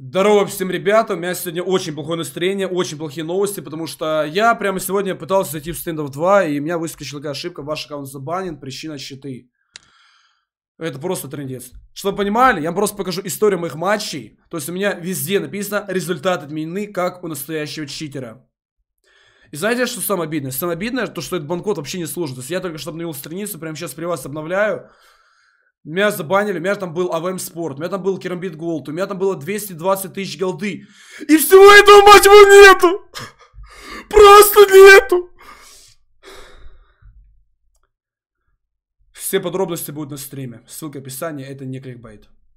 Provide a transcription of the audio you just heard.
Здорово всем, ребята. У меня сегодня очень плохое настроение, очень плохие новости, потому что я прямо сегодня пытался зайти в стендов 2, и меня выскочила такая ошибка, ваш аккаунт забанен, причина щиты. Это просто трендец. Чтобы понимали, я вам просто покажу историю моих матчей. То есть у меня везде написано «Результаты отменены, как у настоящего читера». И знаете, что самое обидное? Самое обидное, то, что этот банкот вообще не служит. То есть я только что обновил страницу, прямо сейчас при вас обновляю. Меня забанили, у меня там был АВМ Спорт, у меня там был Керамбит Голд, у меня там было 220 тысяч голды. И всего этого, мать его, нету! Просто нету! Все подробности будут на стриме. Ссылка в описании, это не кликбайт.